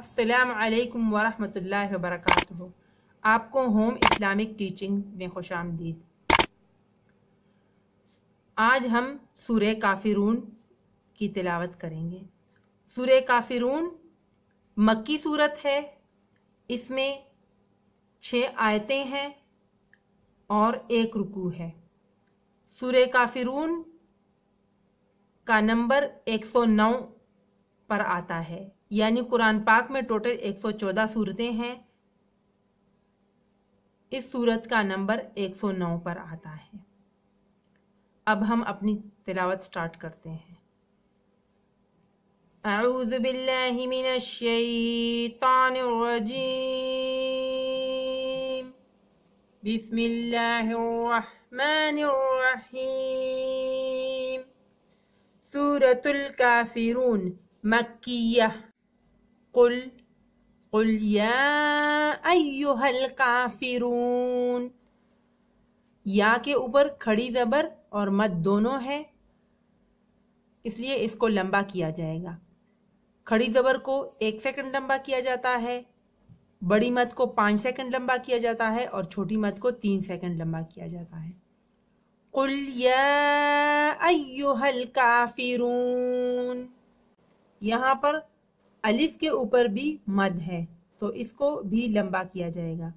असलकम वरहमल वरक आपको होम इस्लामिक टीचिंग में खुश आमदीद आज हम सूर्य काफिरून की तिलावत करेंगे सूर्य काफिरून मक्की सूरत है इसमें छः आयतें हैं और एक रुकू है सूर्य काफिरून का नंबर 109 पर आता है यानी कुरान पाक में टोटल 114 सूरतें हैं इस सूरत का नंबर 109 पर आता है अब हम अपनी तिलावत स्टार्ट करते हैं أعوذ بالله من الشيطان الرجيم بسم الله الرحمن الرحيم سورة الكافرون مكية قل قل या अय्युहल काफिरून या के ऊपर खड़ी जबर और मत दोनों है इसलिए इसको लंबा किया जाएगा खड़ी जबर को एक सेकंड लंबा किया जाता है बड़ी मत को पांच सेकंड लंबा किया जाता है और छोटी मत को तीन सेकंड लंबा किया जाता है कुल या अय्युहल काफिरून यहां पर अलिफ के ऊपर भी मद है तो इसको भी लंबा किया जाएगा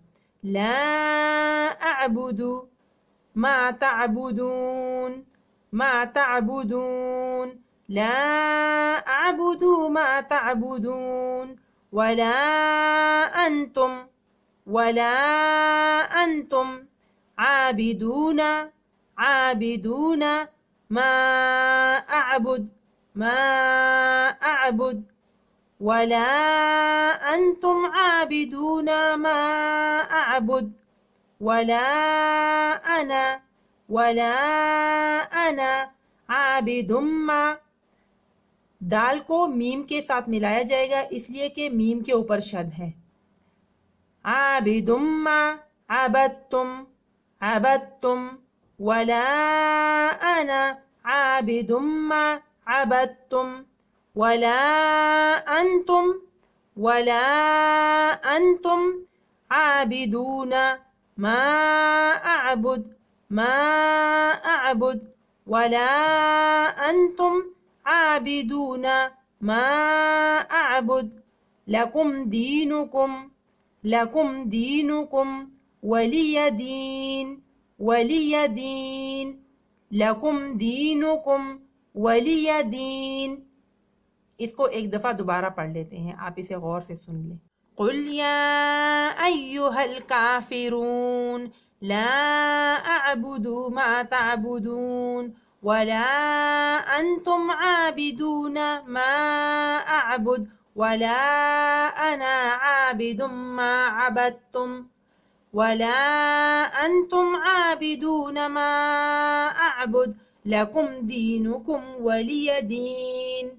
लाबुदू मा ताबुदून मा ताबुदून ला आबुदू मा ताबुदून वला अंतुम वला अंतुम आबिदून आबिदून मा अबुद मा अबुद ولا أنتم عابدون ما أعبد ولا أنا ولا أنا عابد ما دال کو میم کے ساتھ ملایا جائے گا اس لیے کہ میم کے اوپر شد ہے عابد ما عبدتم عبدتم ولا أنا عابد ما عبدتم ولا أنا أنتم ولا أنتم عابدون ما أعبد ما أعبد ولا أنتم عابدون ما أعبد لكم دينكم لكم دينكم ولي دين ولي دين لكم دينكم ولي دين इसको एक दफ़ा दोबारा पढ़ लेते हैं आप इसे गौर से सुन लें قل يا أيها الكافرون لا أعبد ما تعبدون ولا أنتم عابدون ما أعبد ولا أنا عابد ما عبدتم ولا أنتم عابدون ما أعبد لكم دينكم ولي دين